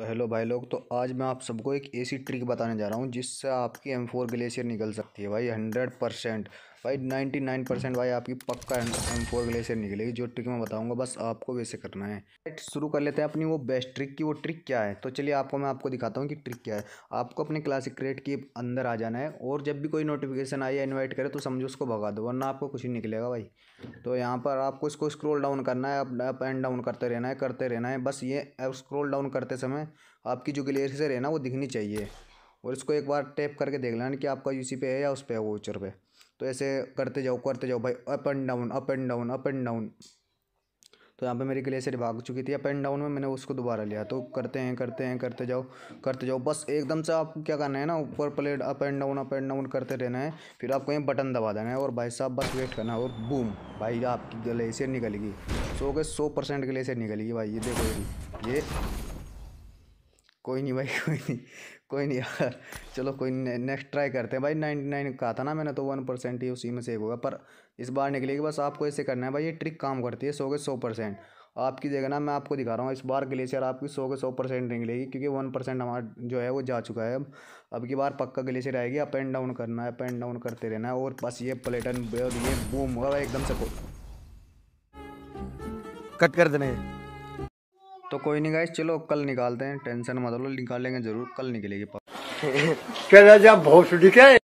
तो हेलो भाई लोग तो आज मैं आप सबको एक ऐसी ट्रिक बताने जा रहा हूँ जिससे आपकी एम फोर ग्लेशियर निकल सकती है भाई हंड्रेड परसेंट भाई नाइन्टी नाइन परसेंट भाई आपकी पक्का एम फोर ग्लेशियर निकलेगी जो ट्रिक मैं बताऊँगा बस आपको वैसे करना है शुरू कर लेते हैं अपनी वो बेस्ट ट्रिक की वो ट्रिक क्या है तो चलिए आपको मैं आपको दिखाता हूँ कि ट्रिक क्या है आपको अपने क्लासिक क्रिएट के अंदर आ जाना है और जब भी कोई नोटिफिकेशन आए या इन्वाइट करे तो समझो उसको भगा दो वरना आपको कुछ ही निकलेगा भाई तो यहाँ पर आपको इसको स्क्रोल डाउन करना है अप एंड डाउन करते रहना है करते रहना है बस ये स्क्रोल डाउन करते समय आपकी जो ग्लेसर है ना वो दिखनी चाहिए और इसको एक बार टैप करके देख लेना कि आपका यूसी पे है या उस पर है वोचर पे तो ऐसे करते जाओ करते जाओ भाई up and down up and down up and down तो यहाँ पे मेरी ग्लेशियर भाग चुकी थी अप एंड डाउन में मैंने उसको दोबारा लिया तो करते हैं करते हैं करते जाओ करते जाओ बस एकदम से आप क्या करना है ना ऊपर plate up and down up and down करते रहना है फिर आपको ये बटन दबा देना है और भाई साहब बस वेट करना है और बूम भाई आपकी ग्लेशियर निकलेगी सो के सौ परसेंट ग्लेशियर निकलेगी भाई ये देखो ये कोई नहीं भाई कोई नहीं कोई नहीं यार चलो कोई नहीं नेक्स्ट ट्राई करते हैं भाई नाइन्टी नाइन कहा था ना मैंने तो वन परसेंट ही उसी में सेव होगा पर इस बार निकलेगी बस आपको ऐसे करना है भाई ये ट्रिक काम करती है सौ के सौ परसेंट आपकी जगह ना मैं आपको दिखा रहा हूँ इस बार ग्लेशियर आपकी सौ के सौ परसेंट निकलेगी क्योंकि वन परसेंट हमारा जो है वो जा चुका है अब अब की बार पक्का ग्लेशियर आएगी अप एंड डाउन करना है अप एंड डाउन करते रहना है और बस ये प्लेटन ये बूम होगा भाई एकदम से कट कर देना है तो कोई नहीं गाइस चलो कल निकालते हैं टेंशन मत लो निकालेंगे जरूर कल निकलेगी क्या बहुत ठीक क्या